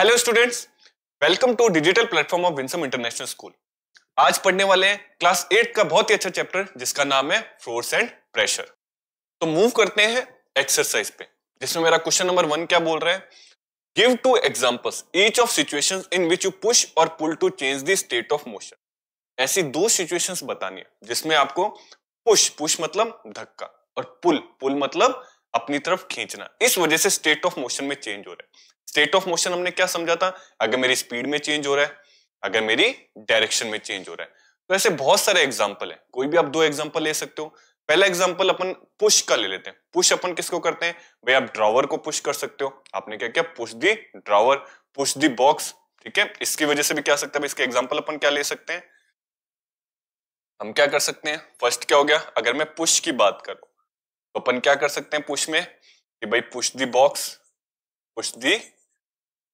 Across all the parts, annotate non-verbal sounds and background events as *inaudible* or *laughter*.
Hello students welcome to digital platform of Winsome International School आज पढ़ने वाले हैं क्लास एट का बहुत ही अच्छा चैप्टर जिसका नाम है फोर्स एंड प्रेशर तो मूव करते हैं एक्सरसाइज पे जिसमें मेरा क्वेश्चन नंबर वन क्या बोल रहे हैं give two examples each of situation in which you push or pull to change the state of motion ऐसी दो सिचुएशन बतानी है जिसमें आपको पुश पुश मतलब धक्का और पुल पुल मतलब अपनी तरफ खींचना इस वजह से स्टेट ऑफ मोशन में चेंज हो रहा है स्टेट ऑफ मोशन हमने क्या समझा था अगर मेरी स्पीड में चेंज हो रहा है अगर मेरी डायरेक्शन में चेंज हो रहा है तो ऐसे बहुत सारे एग्जाम्पल है कोई भी आप दो एग्जाम्पल ले सकते हो पहला एग्जाम्पल अपन पुश का ले लेते हैं पुश अपन किसको करते हैं भाई आप ड्रावर को पुश कर सकते हो आपने क्या किया push the drawer push the box ठीक है इसकी वजह से भी क्या सकते हैं इसके एग्जाम्पल अपन क्या ले सकते हैं हम क्या कर सकते हैं फर्स्ट क्या हो गया अगर मैं पुश की बात करूं तो अपन क्या कर सकते हैं पुश में कि भाई push the box push the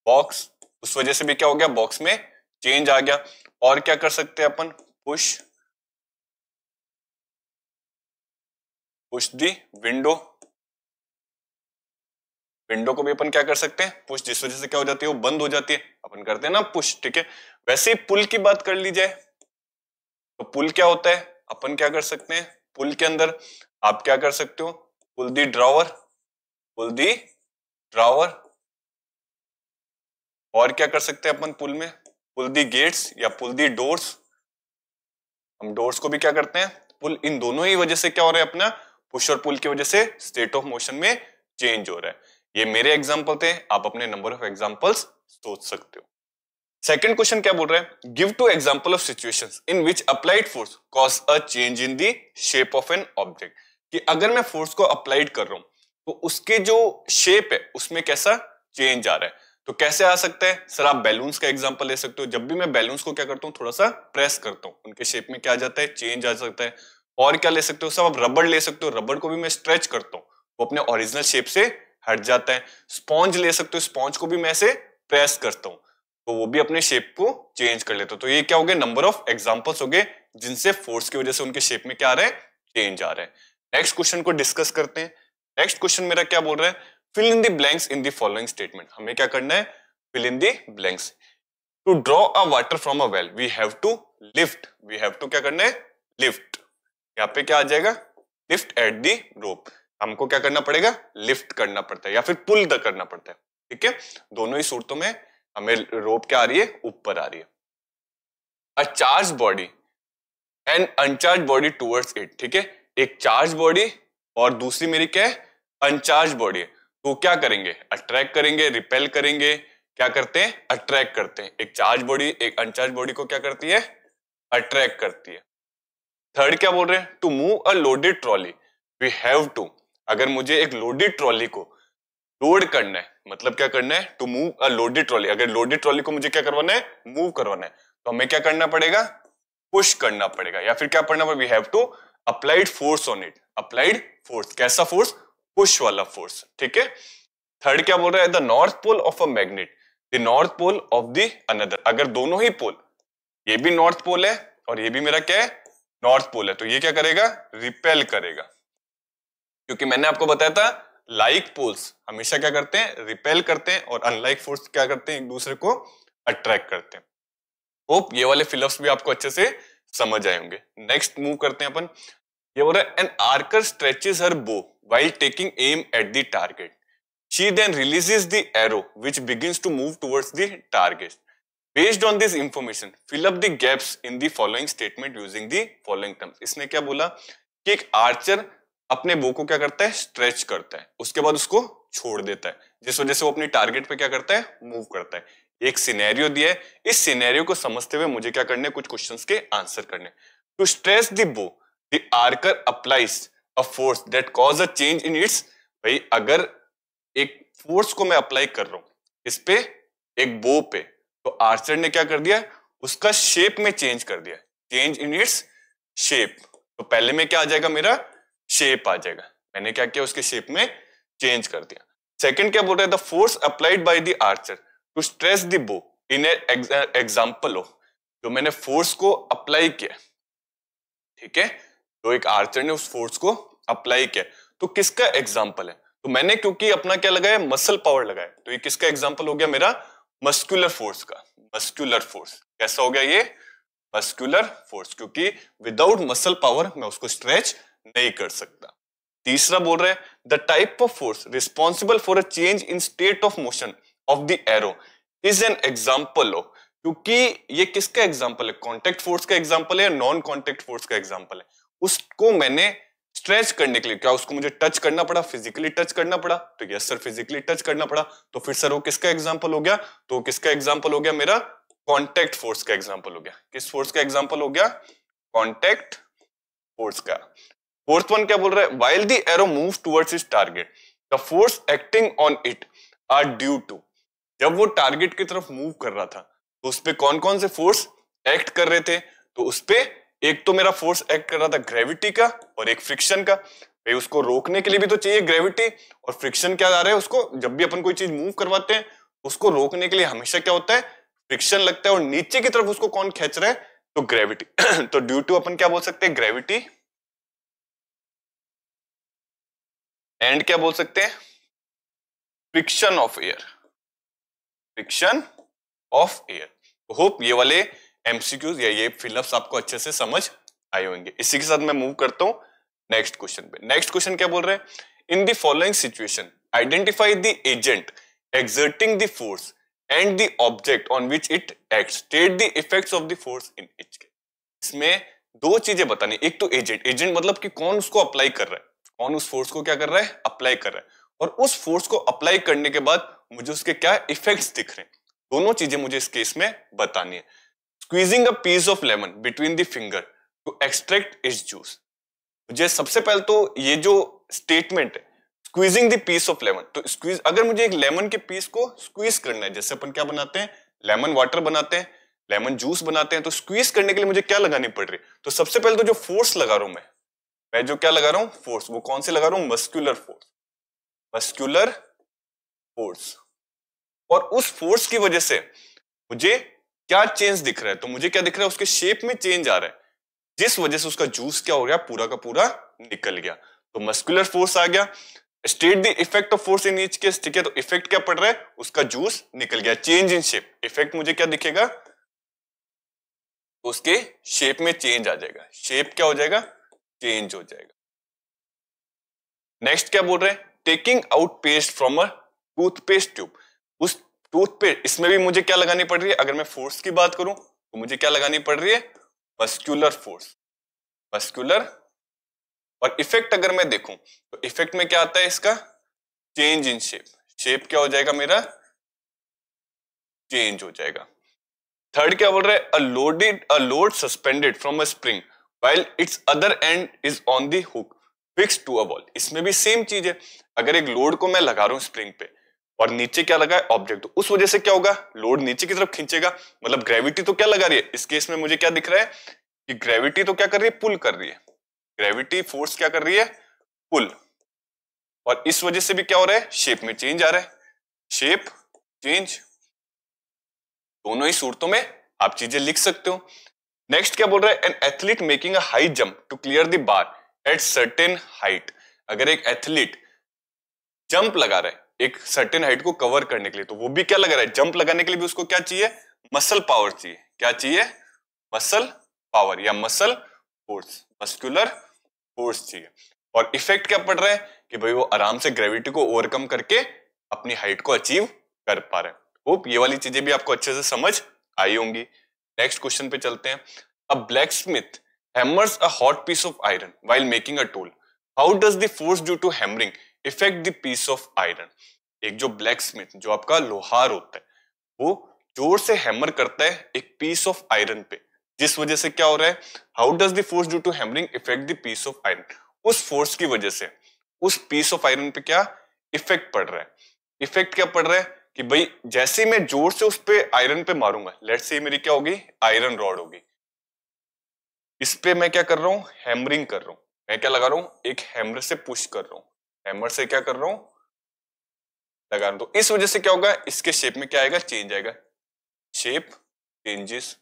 box उस वजह से भी क्या हो गया बॉक्स में चेंज आ गया और क्या कर सकते हैं अपन push push the window window को भी अपन क्या कर सकते हैं पुश जिस वजह से क्या हो जाती है वो बंद हो जाती है अपन करते हैं ना पुश ठीक है वैसे ही पुल की बात कर ली जाए तो पुल क्या होता है अपन क्या कर सकते हैं पुल के अंदर आप क्या कर सकते हो पुल दी ड्रावर पुल दी ड्रावर और क्या कर सकते हैं अपन पुल में पुल दी गेट्स या पुल दी डोर्स हम डोर्स को भी क्या करते हैं पुल इन दोनों ही वजह से क्या हो रहा है अपना पुश और पुल की वजह से स्टेट ऑफ मोशन में चेंज हो रहा है ये मेरे एग्जाम्पल थे आप अपने नंबर ऑफ एग्जाम्पल्स सोच सकते हो सेकेंड क्वेश्चन क्या बोल रहे हैं give two example of situation in which applied force cause a change in the shape of an object कि अगर मैं फोर्स को अप्लाइड कर रहा हूं तो उसके जो शेप है उसमें कैसा चेंज आ रहा है तो कैसे आ सकते हैं सर आप बैलून्स का एग्जाम्पल ले सकते हो जब भी मैं बैलून्स को क्या करता हूँ थोड़ा सा प्रेस करता हूँ उनके शेप में क्या आ जाता है चेंज आ सकता है और क्या ले सकते हो सब आप रबड़ ले सकते हो रबड़ को भी मैं स्ट्रेच करता हूँ वो अपने ओरिजिनल शेप से हट जाता है स्पॉन्ज ले सकते हो स्पॉन्ज को भी मैं ऐसे प्रेस करता हूँ तो वो भी अपने शेप को चेंज कर लेता हूँ तो ये क्या हो गया नंबर ऑफ एग्जाम्पल्स हो गए जिनसे फोर्स की वजह से उनके शेप में क्या आ रहा है चेंज आ रहा है नेक्स्ट क्वेश्चन को डिस्कस करते हैं नेक्स्ट क्वेश्चन मेरा क्या बोल रहा है fill in the blanks in the following statement हमें क्या करना है fill in the blanks to draw a water from a well we have to lift we have to क्या करना है लिफ्ट यहाँ पे क्या आ जाएगा लिफ्ट एट दी रोप हमको क्या करना पड़ेगा लिफ्ट करना पड़ता है या फिर पुल द करना पड़ता है ठीक है दोनों ही सूरतों में हमें रोप क्या आ रही है ऊपर आ रही है a charge body and uncharge body towards it ठीक है एक चार्ज बॉडी और दूसरी मेरी क्या है अनचार्ज बॉडी है तो क्या करेंगे अट्रैक्ट करेंगे रिपेल करेंगे क्या करते हैं अट्रैक्ट करते हैं एक चार्ज बॉडी एक अनचार्ज बॉडी को क्या करती है अट्रैक्ट करती है थर्ड क्या बोल रहे हैं to move a loaded trolley we have to अगर मुझे एक लोडेड ट्रॉली को लोड करना है मतलब क्या करना है to move a loaded trolley अगर लोडेड ट्रॉली को मुझे क्या करवाना है मूव करवाना है तो हमें क्या करना पड़ेगा पुश करना पड़ेगा या फिर क्या पढ़ना पड़ेगा we have to applied force on it applied force कैसा फोर्स पुश वाला फोर्स ठीक है थर्ड क्या बोल रहा है the north pole of a magnet the north pole of the another अगर दोनों ही पोल ये भी नॉर्थ पोल है और ये भी मेरा क्या है नॉर्थ पोल है तो ये क्या करेगा रिपेल करेगा क्योंकि मैंने आपको बताया था लाइक like पोल्स हमेशा क्या करते हैं रिपेल करते हैं और अनलाइक फोर्स क्या करते हैं एक दूसरे को अट्रैक्ट करते हैं होप ये वाले फिलअप्स भी आपको अच्छे से समझ आए होंगे नेक्स्ट मूव करते हैं अपन ये बोल रहा है एन आर्कर स्ट्रेचेस हर बो while taking aim at the target. She then releases the arrow which begins to move towards the target. Based on this information, fill up the gaps in the following statement using the following terms. इसने क्या बोला कि एक Archer अपने बो को क्या करता है स्ट्रेच करता है उसके बाद उसको छोड़ देता है जिस वजह से वो अपनी टारगेट पे क्या करता है मूव करता है एक सिनेरियो दिया है इस सिनेरियो को समझते हुए मुझे क्या करने कुछ क्वेश्चंस के आंसर करने to stretch the bow the archer applies a force that cause a change in its भाई अगर एक फोर्स को मैं अप्लाई कर रहा हूं इस पे एक बो पे तो आर्चर ने क्या कर दिया उसका शेप में चेंज कर दिया चेंज इन इट्स शेप तो पहले में क्या आ जाएगा मेरा शेप आ जाएगा मैंने क्या किया उसके शेप में चेंज कर दिया सेकंड क्या बोल रहा है the force applied by the archer to stress the bow in example हो जो मैंने फोर्स को अप्लाई किया ठीक है तो एक आर्चर ने उस फोर्स को अप्लाई किया तो किसका एग्जाम्पल है तो मैंने क्योंकि अपना क्या लगाया मसल पावर लगाया तो ये किसका एग्जाम्पल हो गया मेरा मस्कुलर फोर्स का मस्कुलर फोर्स कैसा हो गया ये मस्कुलर फोर्स क्योंकि विदाउट मसल पावर मैं उसको स्ट्रेच नहीं कर सकता तीसरा बोल रहे the type of force responsible for a change in state of motion of the arrow is an example of क्योंकि ये किसका एग्जाम्पल है कॉन्टेक्ट फोर्स का एग्जाम्पल है या नॉन कॉन्टेक्ट फोर्स का एग्जाम्पल है उसको मैंने स्ट्रेच करने के लिए क्या उसको मुझे टच करना पड़ा फिजिकली टच करना पड़ा तो यस सर फिजिकली टच करना पड़ा तो फिर सर वो किसका एग्जाम्पल हो गया तो किसका एग्जाम्पल हो गया मेरा कॉन्टेक्ट फोर्स का एग्जाम्पल हो गया किस फोर्स का एग्जाम्पल हो गया कॉन्टेक्ट फोर्स का फोर्थ वन क्या बोल रहा है while the arrow move towards is target the force acting on it are due to जब वो टारगेट की तरफ मूव कर रहा था तो उस पर कौन कौन से फोर्स एक्ट कर रहे थे तो उस पर एक तो मेरा फोर्स एक्ट कर रहा था ग्रेविटी का और एक फ्रिक्शन का भाई उसको रोकने के लिए भी तो चाहिए ग्रेविटी और फ्रिक्शन क्या जा रहा है उसको जब भी अपन कोई चीज मूव करवाते हैं उसको रोकने के लिए हमेशा क्या होता है फ्रिक्शन लगता है और नीचे की तरफ उसको कौन खेच रहा है तो ग्रेविटी *clears throat* तो ड्यू टू अपन क्या बोल सकते हैं ग्रेविटी एंड क्या बोल सकते हैं friction of air friction of air hope ये वाले एमसीक्यूज या ये फिलअप्स आपको अच्छे से समझ आए होंगे इसी के साथ मैं मूव करता हूँ नेक्स्ट क्वेश्चन पे नेक्स्ट क्वेश्चन क्या बोल रहे हैं in the following situation identify the agent exerting the force and the object on which it act state the effects of the force in each case इसमें दो चीजें बतानी एक तो एजेंट एजेंट मतलब कि कौन उसको अप्लाई कर रहा है कौन उस फोर्स को क्या कर रहा है अप्लाई कर रहा है और उस फोर्स को अप्लाई करने के बाद मुझे उसके क्या इफेक्ट्स दिख रहे हैं दोनों चीजें मुझे इस केस में बतानी है squeezing a piece of lemon between the finger to extract its juice मुझे सबसे पहले तो ये जो स्टेटमेंट है squeezing the piece of lemon तो स्क्वीज अगर मुझे एक लेमन के पीस को स्क्वीज करना है जैसे अपन क्या बनाते हैं लेमन वाटर बनाते हैं लेमन जूस बनाते हैं तो स्क्वीज करने के लिए मुझे क्या लगानी पड़ रही है तो सबसे पहले तो जो फोर्स लगा रहा हूं मैं मैं जो क्या लगा रहा हूं फोर्स वो कौन से लगा रहा हूं मस्क्यूलर फोर्स मस्क्यूलर फोर्स और उस फोर्स की वजह से मुझे क्या चेंज दिख रहा है तो मुझे क्या दिख रहा है उसके शेप में चेंज आ रहा है जिस वजह से उसका जूस क्या हो गया पूरा का पूरा निकल गया तो मस्कुलर फोर्स आ गया state the effect of force in each case ठीक है तो इफेक्ट क्या पड़ रहा है उसका जूस निकल गया चेंज इन शेप इफेक्ट मुझे क्या दिखेगा उसके शेप में चेंज आ जाएगा शेप क्या हो जाएगा चेंज हो जाएगा नेक्स्ट क्या बोल रहे हैं taking out paste from a toothpaste tube उस टूथपेस्ट इसमें भी मुझे क्या लगानी पड़ रही है अगर मैं फोर्स की बात करूं तो मुझे क्या लगानी पड़ रही है वस्क्यूलर फोर्स वस्क्यूलर और इफेक्ट अगर मैं देखूं तो इफेक्ट में क्या आता है इसका चेंज इन शेप शेप क्या हो जाएगा मेरा चेंज हो जाएगा थर्ड क्या बोल रहा है a loaded a load suspended from a spring while its other end is on the hook fix to a ball इसमें भी सेम चीज है अगर एक लोड को मैं लगा रहा हूं स्प्रिंग पे और नीचे क्या लगा है ऑब्जेक्ट तो उस वजह से क्या होगा लोड नीचे की तरफ खींचेगा मतलब ग्रेविटी तो क्या लगा रही है इस केस में मुझे क्या दिख रहा है कि ग्रेविटी तो क्या कर रही है पुल कर रही है ग्रेविटी फोर्स क्या कर रही है पुल और इस वजह से भी क्या हो रहा है शेप में चेंज आ रहा है शेप चेंज दोनों ही सूरतों में आप चीजें लिख सकते हो नेक्स्ट क्या बोल रहा है an athlete making a high jump to clear the bar at certain height अगर एक एथलीट जंप लगा रहा है एक सर्टेन हाइट को कवर करने के लिए तो वो भी क्या लग रहा है जंप लगाने के लिए भी उसको क्या चाहिए मसल पावर चाहिए क्या चाहिए मसल पावर या मसल फोर्स मस्कुलर फोर्स चाहिए और इफेक्ट क्या पड़ रहा है कि भाई वो आराम से ग्रेविटी को ओवरकम करके अपनी हाइट को अचीव कर पा रहे हैं ये वाली चीजें भी आपको अच्छे से समझ आई होंगी नेक्स्ट क्वेश्चन पे चलते हैं a blacksmith hammers a hot piece of iron while making a tool how does the force due to hammering effect the piece of iron एक जो ब्लैक स्मिथ जो आपका लोहार होता है वो जोर से हैमर करता है एक पीस ऑफ आयरन पे जिस वजह से क्या हो रहा है how does the force due to hammering effect the piece of iron उस फोर्स की वजह से उस पीस ऑफ आयरन पे क्या इफेक्ट पड़ रहा है इफेक्ट क्या पड़ रहा है कि भाई जैसे मैं जोर से उस पर आयरन पे मारूंगा लेट से मेरी क्या होगी आयरन रॉड होगी इस पे मैं क्या कर रहा हूं हैमरिंग कर रहा हूं मैं क्या लगा रहा हूं एक हैमर से पुश कर रहा हूं हैमर से क्या कर रहा हूं लगा रहा हूं तो इस वजह से क्या होगा इसके शेप में क्या आएगा चेंज आएगा शेप चेंजेस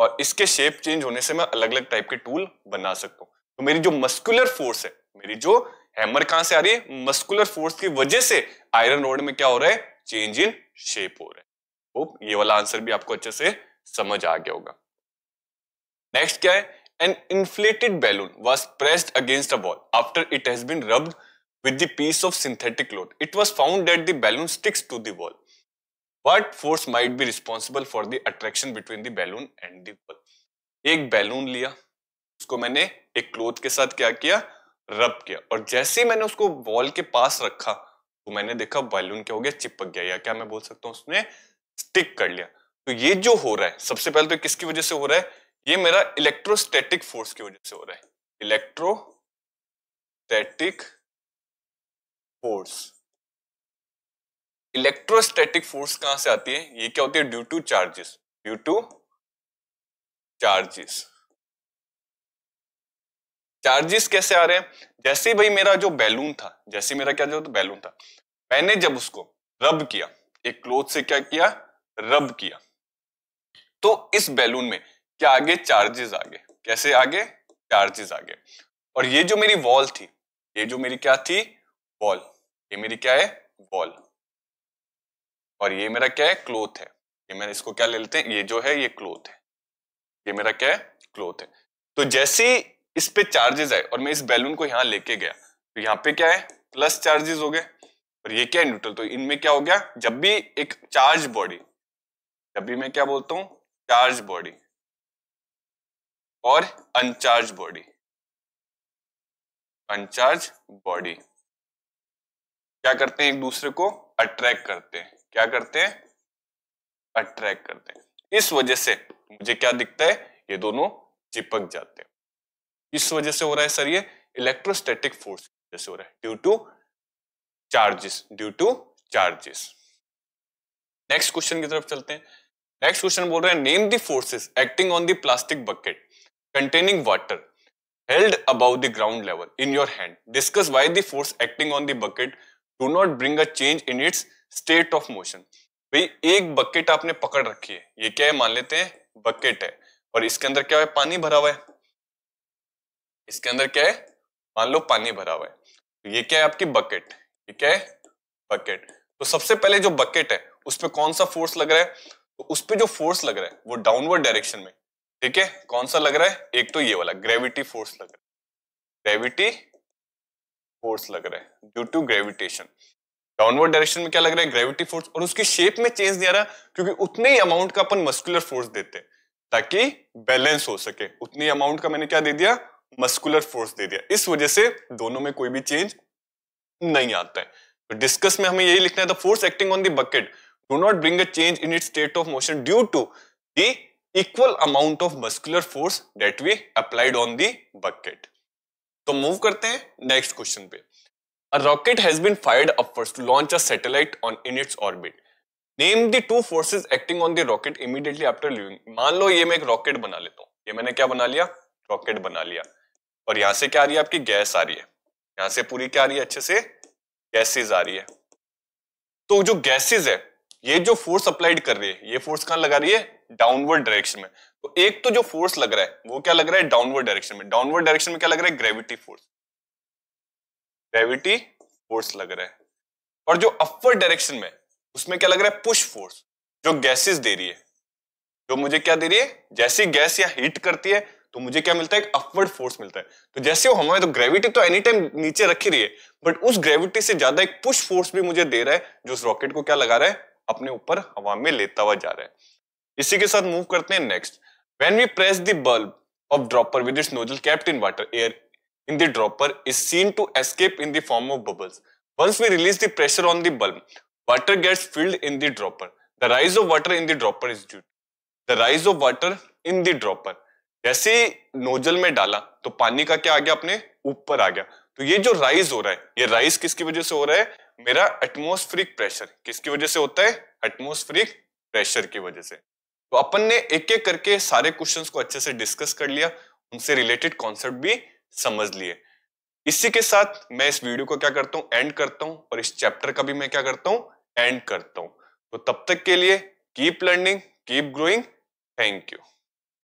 और इसके शेप चेंज होने से मैं अलग अलग टाइप के टूल बना सकता हूं तो मेरी जो मस्कुलर फोर्स है मेरी जो हैमर कहां से आ रही है मस्कुलर फोर्स की वजह से आयरन रोड में क्या हो रहा है चेंज इन शेप हो रहा है ये वाला आंसर भी आपको अच्छे से समझ आ गया होगा नेक्स्ट क्या है An inflated balloon was pressed against a wall after it has been rubbed with the piece of synthetic cloth. It was found that the balloon sticks to the wall. What force might be responsible for the attraction between the balloon and the wall? ek balloon liya usko maine ek cloth ke sath kya kiya rub kiya aur jaise hi maine usko wall ke paas rakha to maine dekha balloon kya ho gaya chipak gaya ya kya main bol sakta hu usne stick kar liya to ye jo ho raha hai sabse pehle to kiski wajah se ho raha hai ये मेरा electrostatic force की वजह से हो रहा है electrostatic force electrostatic force कहां से आती है ये क्या होती है due to charges due to charges charges कैसे आ रहे हैं जैसे भाई मेरा जो बैलून था जैसे मेरा क्या जो तो बैलून था मैंने जब उसको रब किया एक क्लोथ से क्या किया रब किया तो इस बैलून में क्या आगे चार्जेस आगे कैसे आगे चार्जेस आगे और ये जो मेरी वॉल थी ये जो मेरी क्या थी वॉल ये मेरी क्या है वॉल और ये मेरा क्या है क्लोथ है ये मैंने इसको क्या ले लेते हैं ये जो है ये क्लोथ है ये मेरा क्या है क्लोथ है तो जैसे इस पे चार्जेस आए और मैं इस बैलून को यहां लेके गया तो यहाँ पे क्या है प्लस चार्जेस हो गए और ये क्या है न्यूट्रल तो इनमें क्या हो गया जब भी एक चार्ज बॉडी जब भी मैं क्या बोलता हूँ चार्ज बॉडी और अनचार्ज बॉडी अनचार्ज बॉडी क्या करते हैं एक दूसरे को अट्रैक्ट करते हैं क्या करते हैं अट्रैक्ट करते हैं इस वजह से मुझे क्या दिखता है ये दोनों चिपक जाते हैं इस वजह से हो रहा है सर ये इलेक्ट्रोस्टैटिक फोर्स की वजह से हो रहा है due to charges due to charges next question की तरफ चलते हैं नेक्स्ट क्वेश्चन बोल रहे हैं name the forces acting on the plastic bucket containing water held above the ground level in your hand. Discuss why the force acting on the bucket do not bring a change in its state of motion. भाई एक bucket आपने पकड़ रखी है ये क्या है मान लेते हैं बकेट है और इसके अंदर क्या है पानी भरा हुआ है इसके अंदर क्या है मान लो पानी भरा हुआ है तो ये क्या है आपकी बकेट ये क्या है बकेट तो सबसे पहले जो बकेट है उस पर कौन सा फोर्स लग रहा है तो उस पर जो फोर्स लग रहा है वो डाउनवर्ड डायरेक्शन में ठीक है कौन सा लग रहा है एक तो ये वाला ग्रेविटी फोर्स लग रहा है ग्रेविटी फोर्स लग रहा है due to gravitation downward direction में क्या लग रहा है ग्रेविटी फोर्स और उसकी शेप में चेंज नहीं आ रहा क्योंकि उतने ही अमाउंट का अपन मस्कुलर फोर्स देते हैं ताकि बैलेंस हो सके उतनी अमाउंट का मैंने क्या दे दिया मस्कुलर फोर्स दे दिया इस वजह से दोनों में कोई भी चेंज नहीं आता है तो डिस्कस में हमें यही लिखना है force acting on the bucket do not bring a change in it state of motion due to the equal amount of muscular force that we applied on the bucket तो मूव करते हैं next question पे a rocket has been fired upwards to launch a satellite on in its orbit name the two forces acting on the rocket immediately after leaving मान लो ये मैं एक rocket बना लेता हूँ ये मैंने क्या बना लिया रॉकेट बना लिया और यहां से क्या आ रही है आपकी गैस आ रही है यहां से पूरी क्या आ रही है अच्छे से गैसेज आ रही है तो जो गैसेज है ये जो फोर्स अप्लाइड कर रही है ये फोर्स कहां लगा रही है डाउनवर्ड डायरेक्शन में तो एक तो जो फोर्स लग रहा है वो क्या लग रहा है डाउनवर्ड डायरेक्शन में डाउनवर्ड डायरेक्शन में क्या लग रहा है ग्रेविटी फोर्स ग्रेविटी फोर्स लग रहा है और जो अपवर्ड डायरेक्शन में उसमें क्या लग रहा है पुश फोर्स जो गैसेस दे रही है जो मुझे क्या दे रही है जैसी गैस या हीट करती है तो मुझे क्या मिलता है एक अपवर्ड फोर्स मिलता है तो जैसे वो हमारे तो ग्रेविटी तो एनी टाइम नीचे रखी रही है बट उस ग्रेविटी से ज्यादा एक पुश फोर्स भी मुझे दे रहा है जो उस रॉकेट को क्या लगा रहा है अपने ऊपर हवा में लेता हुआ जा रहा है इसी के साथ मूव करते हैं next when we press the bulb of dropper with its nozzle kept in water air in the dropper is seen to escape in the form of bubbles once we release the pressure on the bulb water gets filled in the dropper the rise of water in the dropper is due the rise of water in the dropper जैसे nozzle में डाला तो पानी का क्या आ गया अपने ऊपर आ गया तो ये जो राइज हो रहा है ये राइज किसकी वजह से हो रहा है मेरा एटमोस्फेरिक प्रेशर किसकी वजह से होता है एटमोस्फेरिक प्रेशर की वजह से तो अपन ने एक एक करके सारे क्वेश्चंस को अच्छे से डिस्कस कर लिया उनसे रिलेटेड कॉन्सेप्ट भी समझ लिए इसी के साथ मैं इस वीडियो को क्या करता हूँ एंड करता हूँ और इस चैप्टर का भी मैं क्या करता हूँ एंड करता हूँ तो तब तक के लिए keep learning keep growing thank you